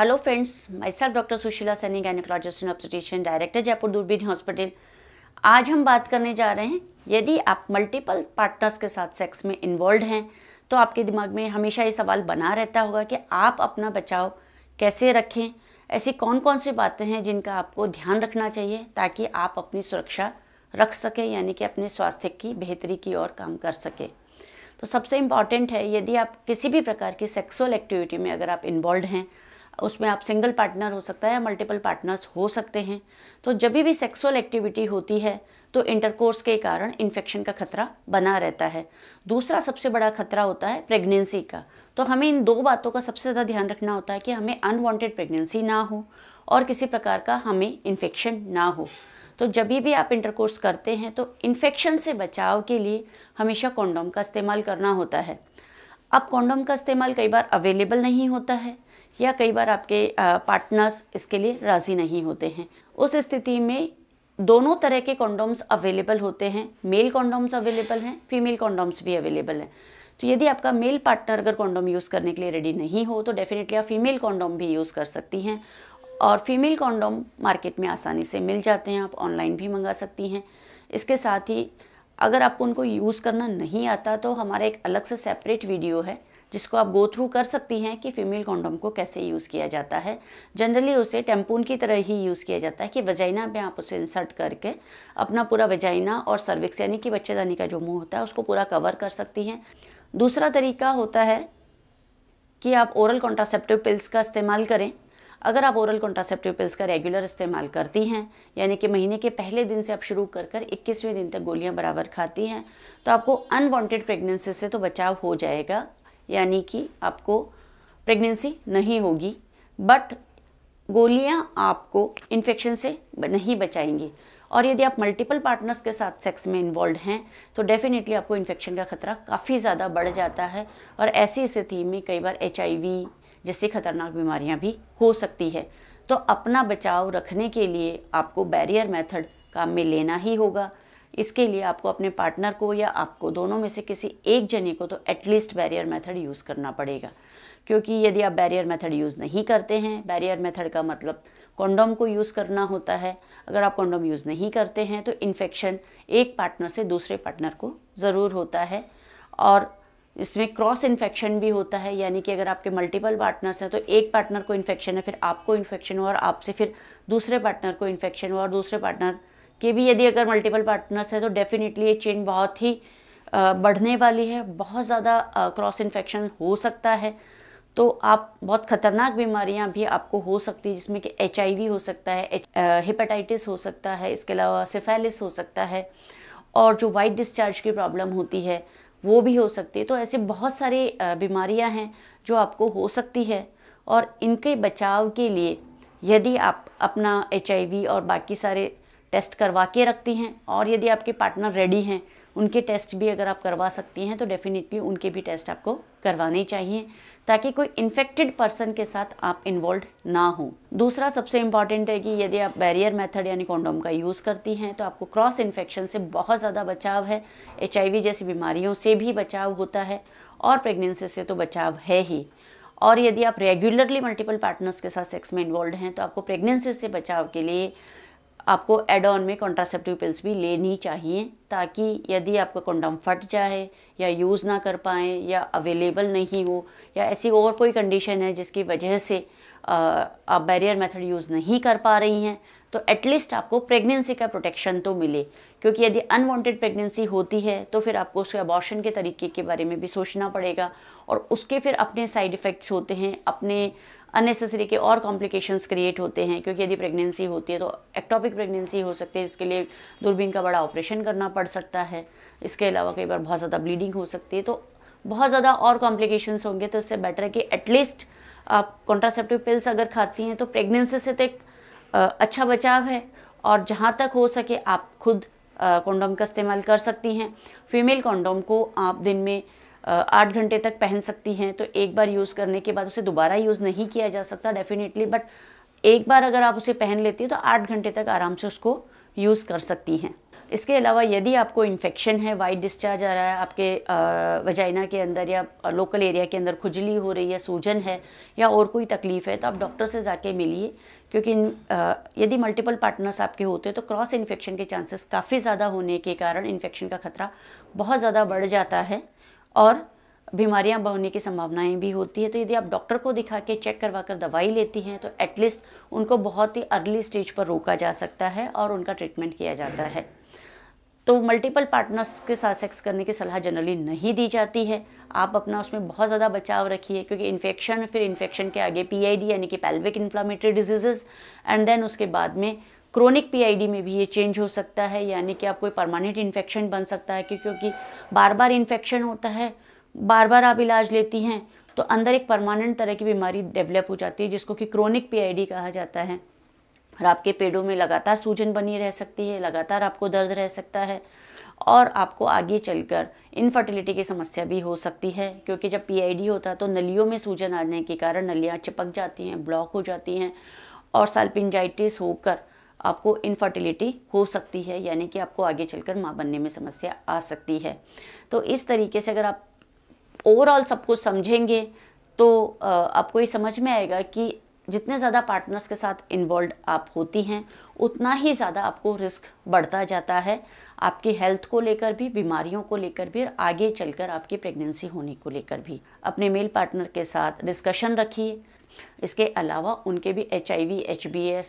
hello friends my self doctor Sushila Saini gynaecologist and obstetrician director Jaipur Doorbeen hospital आज हम बात करने जा रहे हैं यदि आप मल्टीपल पार्टनर्स के साथ सेक्स में इन्वॉल्व हैं तो आपके दिमाग में हमेशा ये सवाल बना रहता होगा कि आप अपना बचाव कैसे रखें ऐसी कौन कौन सी बातें हैं जिनका आपको ध्यान रखना चाहिए ताकि आप अपनी सुरक्षा रख सकें यानी कि अपने स्वास्थ्य की बेहतरी की ओर काम कर सकें तो सबसे इम्पॉर्टेंट है यदि आप किसी भी प्रकार की सेक्सुअल एक्टिविटी में अगर आप इन्वॉल्व हैं उसमें आप सिंगल पार्टनर हो सकता है या मल्टीपल पार्टनर्स हो सकते हैं तो जब भी सेक्सुअल एक्टिविटी होती है तो इंटरकोर्स के कारण इन्फेक्शन का खतरा बना रहता है दूसरा सबसे बड़ा खतरा होता है प्रेगनेंसी का तो हमें इन दो बातों का सबसे ज़्यादा ध्यान रखना होता है कि हमें अनवांटेड प्रेगनेंसी ना हो और किसी प्रकार का हमें इन्फेक्शन ना हो तो जब भी आप इंटरकोर्स करते हैं तो इन्फेक्शन से बचाव के लिए हमेशा कॉन्डोम का इस्तेमाल करना होता है अब कॉन्डोम का इस्तेमाल कई बार अवेलेबल नहीं होता है या कई बार आपके पार्टनर्स इसके लिए राज़ी नहीं होते हैं उस स्थिति में दोनों तरह के कॉन्डोम्स अवेलेबल होते हैं मेल कॉन्डोम्स अवेलेबल हैं फीमेल कॉन्डोम्स भी अवेलेबल हैं तो यदि आपका मेल पार्टनर अगर कॉन्डोम यूज़ करने के लिए रेडी नहीं हो तो डेफिनेटली आप फीमेल कॉन्डोम भी यूज़ कर सकती हैं और फीमेल कॉन्डोम मार्केट में आसानी से मिल जाते हैं आप ऑनलाइन भी मंगा सकती हैं इसके साथ ही अगर आपको उनको यूज़ करना नहीं आता तो हमारा एक अलग से सेपरेट वीडियो है जिसको आप गो थ्रू कर सकती हैं कि फीमेल कॉन्डम को कैसे यूज़ किया जाता है जनरली उसे टेम्पून की तरह ही यूज़ किया जाता है कि वजाइना में आप उसे इंसर्ट करके अपना पूरा वजाइना और सर्विक्स यानी कि बच्चेदानी का जो मुँह होता है उसको पूरा कवर कर सकती हैं दूसरा तरीका होता है कि आप ओरल कॉन्ट्रासेप्टिव पिल्स का इस्तेमाल करें अगर आप ओरल कॉन्ट्रासेप्टिव पिल्स का रेगुलर इस्तेमाल करती हैं यानी कि महीने के पहले दिन से आप शुरू कर कर इक्कीसवें दिन तक गोलियां बराबर खाती हैं तो आपको अनवांटेड प्रेगनेंसी से तो बचाव हो जाएगा यानी कि आपको प्रेगनेंसी नहीं होगी बट गोलियां आपको इन्फेक्शन से नहीं बचाएंगी और यदि आप मल्टीपल पार्टनर्स के साथ सेक्स में इन्वॉल्व हैं तो डेफिनेटली आपको इन्फेक्शन का खतरा काफ़ी ज़्यादा बढ़ जाता है और ऐसी स्थिति में कई बार एच जैसी खतरनाक बीमारियां भी हो सकती है तो अपना बचाव रखने के लिए आपको बैरियर मेथड काम में लेना ही होगा इसके लिए आपको अपने पार्टनर को या आपको दोनों में से किसी एक जने को तो एटलीस्ट बैरियर मेथड यूज़ करना पड़ेगा क्योंकि यदि आप बैरियर मेथड यूज़ नहीं करते हैं बैरियर मेथड का मतलब कॉन्डोम को यूज़ करना होता है अगर आप कॉन्डोम यूज़ नहीं करते हैं तो इन्फेक्शन एक पार्टनर से दूसरे पार्टनर को ज़रूर होता है और इसमें क्रॉस इन्फेक्शन भी होता है यानी कि अगर आपके मल्टीपल पार्टनर्स हैं तो एक पार्टनर को इन्फेक्शन है फिर आपको इन्फेक्शन हुआ और आपसे फिर दूसरे पार्टनर को इन्फेक्शन हुआ और दूसरे पार्टनर कि भी यदि अगर मल्टीपल पार्टनर्स हैं तो डेफिनेटली ये चेन बहुत ही बढ़ने वाली है बहुत ज़्यादा क्रॉस इन्फेक्शन हो सकता है तो आप बहुत ख़तरनाक बीमारियां भी आपको हो सकती है जिसमें कि एच हो सकता है हेपेटाइटिस हो सकता है इसके अलावा सिफेलिस हो सकता है और जो वाइट डिस्चार्ज की प्रॉब्लम होती है वो भी हो सकती है तो ऐसे बहुत सारी बीमारियां हैं जो आपको हो सकती है और इनके बचाव के लिए यदि आप अपना एच और बाकी सारे टेस्ट करवा के रखती हैं और यदि आपके पार्टनर रेडी हैं उनके टेस्ट भी अगर आप करवा सकती हैं तो डेफिनेटली उनके भी टेस्ट आपको करवाने चाहिए ताकि कोई इन्फेक्टेड पर्सन के साथ आप इन्वॉल्व ना हो दूसरा सबसे इम्पॉर्टेंट है कि यदि आप बैरियर मेथड यानी कॉन्डोम का यूज़ करती हैं तो आपको क्रॉस इन्फेक्शन से बहुत ज़्यादा बचाव है एच जैसी बीमारियों से भी बचाव होता है और प्रेगनेंसी से तो बचाव है ही और यदि आप रेगुलरली मल्टीपल पार्टनर्स के साथ सेक्स में इन्वॉल्व हैं तो आपको प्रेगनेंसी से बचाव के लिए आपको एड ऑन में कॉन्ट्रासेप्टिव पिल्स भी लेनी चाहिए ताकि यदि आपका कंडम फट जाए या यूज़ ना कर पाएँ या अवेलेबल नहीं हो या ऐसी और कोई कंडीशन है जिसकी वजह से आप बैरियर मेथड यूज़ नहीं कर पा रही हैं तो एटलीस्ट आपको प्रेगनेंसी का प्रोटेक्शन तो मिले क्योंकि यदि अनवांटेड प्रेगनेंसी होती है तो फिर आपको उसके अबॉर्शन के तरीके के बारे में भी सोचना पड़ेगा और उसके फिर अपने साइड इफ़ेक्ट्स होते हैं अपने अननेसेसरी के और कॉम्प्लिकेशंस क्रिएट होते हैं क्योंकि यदि प्रेगनेंसी होती है तो एक्टॉपिक प्रेगनेंसी हो सकती है इसके लिए दूरबीन का बड़ा ऑपरेशन करना पड़ सकता है इसके अलावा कई बार बहुत ज़्यादा ब्लीडिंग हो सकती है तो बहुत ज़्यादा और कॉम्प्लिकेशंस होंगे तो इससे बेटर है कि एटलीस्ट आप कॉन्ट्रासेप्टिव पिल्स अगर खाती हैं तो प्रेगनेंसी से तो एक अच्छा बचाव है और जहाँ तक हो सके आप खुद कॉन्डोम का इस्तेमाल कर सकती हैं फीमेल कॉन्डोम को आप दिन में आठ घंटे तक पहन सकती हैं तो एक बार यूज़ करने के बाद उसे दोबारा यूज़ नहीं किया जा सकता डेफिनेटली बट एक बार अगर आप उसे पहन लेती हैं तो आठ घंटे तक आराम से उसको यूज़ कर सकती हैं इसके अलावा यदि आपको इन्फेक्शन है वाइट डिस्चार्ज आ रहा है आपके वजाइना के अंदर या लोकल एरिया के अंदर खुजली हो रही है सूजन है या और कोई तकलीफ़ है तो आप डॉक्टर से जाके मिलिए क्योंकि यदि मल्टीपल पार्टनर्स आपके होते हैं तो क्रॉस इन्फेक्शन के चांसेस काफ़ी ज़्यादा होने के कारण इन्फेक्शन का खतरा बहुत ज़्यादा बढ़ जाता है और बीमारियां बढ़ने की संभावनाएं भी होती है तो यदि आप डॉक्टर को दिखा के चेक करवा कर दवाई लेती हैं तो एटलीस्ट उनको बहुत ही अर्ली स्टेज पर रोका जा सकता है और उनका ट्रीटमेंट किया जाता है तो मल्टीपल पार्टनर्स के साथ सेक्स करने की सलाह जनरली नहीं दी जाती है आप अपना उसमें बहुत ज़्यादा बचाव रखिए क्योंकि इन्फेक्शन फिर इन्फेक्शन के आगे पीआईडी यानी कि pelvic inflammatory diseases and then उसके बाद में क्रोनिक पीआईडी में भी ये चेंज हो सकता है यानी कि आप कोई परमानेंट इन्फेक्शन बन सकता है क्योंकि बार बार इन्फेक्शन होता है बार बार आप इलाज लेती हैं तो अंदर एक परमानेंट तरह की बीमारी डेवलप हो जाती है जिसको कि क्रोनिक पीआईडी कहा जाता है और आपके पेड़ों में लगातार सूजन बनी रह सकती है लगातार आपको दर्द रह सकता है और आपको आगे चलकर इनफर्टिलिटी की समस्या भी हो सकती है क्योंकि जब पीआईडी होता है तो नलियों में सूजन आने के कारण नलियाँ चिपक जाती हैं ब्लॉक हो जाती हैं और सालपिंजाइटिस होकर आपको इनफर्टिलिटी हो सकती है यानी कि आपको आगे चलकर माँ बनने में समस्या आ सकती है तो इस तरीके से अगर आप ओवरऑल सब कुछ समझेंगे तो आपको ये समझ में आएगा कि जितने ज़्यादा पार्टनर्स के साथ इन्वॉल्व आप होती हैं उतना ही ज़्यादा आपको रिस्क बढ़ता जाता है आपकी हेल्थ को लेकर भी बीमारियों को लेकर भी और आगे चलकर आपकी प्रेगनेंसी होने को लेकर भी अपने मेल पार्टनर के साथ डिस्कशन रखिए इसके अलावा उनके भी एच आई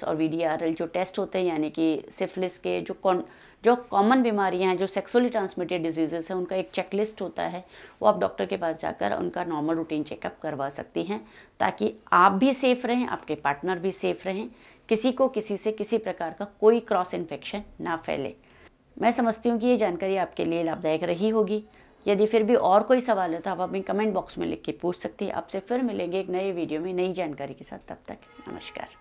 और वी जो टेस्ट होते हैं यानी कि सिफलिस के जो कौन जो कॉमन बीमारियां हैं जो सेक्सुअली ट्रांसमिटेड डिजीज़ हैं उनका एक चेकलिस्ट होता है वो आप डॉक्टर के पास जाकर उनका नॉर्मल रूटीन चेकअप करवा सकती हैं ताकि आप भी सेफ़ रहें आपके पार्टनर भी सेफ़ रहें किसी को किसी से किसी प्रकार का कोई क्रॉस इन्फेक्शन ना फैले मैं समझती हूँ कि ये जानकारी आपके लिए लाभदायक रही होगी यदि फिर भी और कोई सवाल है तो आप अपने कमेंट बॉक्स में लिख के पूछ सकती हैं आपसे फिर मिलेंगे एक नए वीडियो में नई जानकारी के साथ तब तक नमस्कार